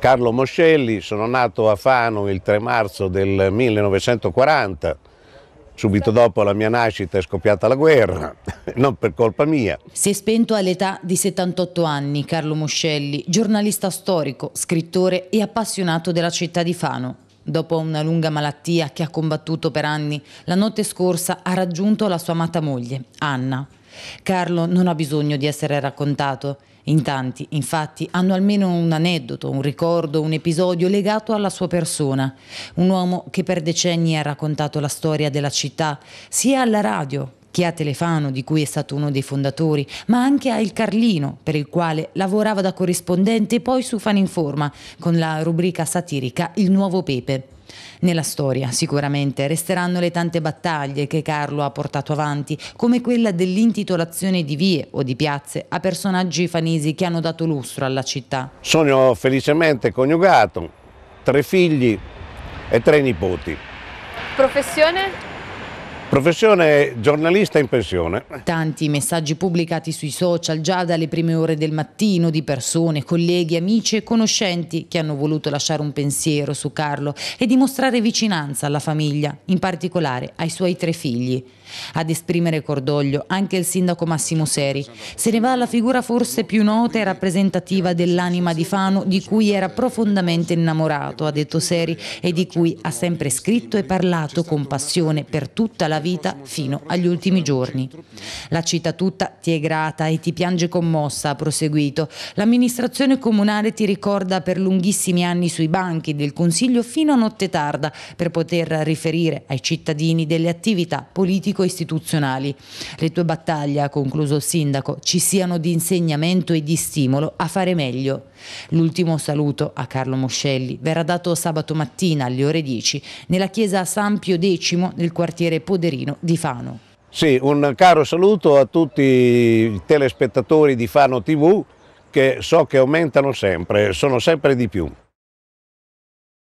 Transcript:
Carlo Moscelli, sono nato a Fano il 3 marzo del 1940, Subito dopo la mia nascita è scoppiata la guerra, non per colpa mia. Si è spento all'età di 78 anni Carlo Moscelli, giornalista storico, scrittore e appassionato della città di Fano. Dopo una lunga malattia che ha combattuto per anni, la notte scorsa ha raggiunto la sua amata moglie, Anna. Carlo non ha bisogno di essere raccontato. In tanti, infatti, hanno almeno un aneddoto, un ricordo, un episodio legato alla sua persona. Un uomo che per decenni ha raccontato la storia della città, sia alla radio che a Telefano, di cui è stato uno dei fondatori, ma anche a Il Carlino, per il quale lavorava da corrispondente e poi su Faninforma, con la rubrica satirica Il Nuovo Pepe. Nella storia sicuramente resteranno le tante battaglie che Carlo ha portato avanti, come quella dell'intitolazione di vie o di piazze a personaggi fanesi che hanno dato lustro alla città. Sono felicemente coniugato, tre figli e tre nipoti. Professione? Professione giornalista in pensione. Tanti messaggi pubblicati sui social già dalle prime ore del mattino di persone, colleghi, amici e conoscenti che hanno voluto lasciare un pensiero su Carlo e dimostrare vicinanza alla famiglia, in particolare ai suoi tre figli. Ad esprimere cordoglio anche il sindaco Massimo Seri. Se ne va alla figura forse più nota e rappresentativa dell'anima di Fano di cui era profondamente innamorato, ha detto Seri, e di cui ha sempre scritto e parlato con passione per tutta la vita fino agli ultimi giorni. La città tutta ti è grata e ti piange commossa, ha proseguito. L'amministrazione comunale ti ricorda per lunghissimi anni sui banchi del Consiglio fino a notte tarda per poter riferire ai cittadini delle attività politico-istituzionali. Le tue battaglie, ha concluso il sindaco, ci siano di insegnamento e di stimolo a fare meglio. L'ultimo saluto a Carlo Moscelli verrà dato sabato mattina alle ore 10 nella chiesa San Pio X nel quartiere Poderoso Severino di Fano. Sì, un caro saluto a tutti i telespettatori di Fano TV che so che aumentano sempre, sono sempre di più.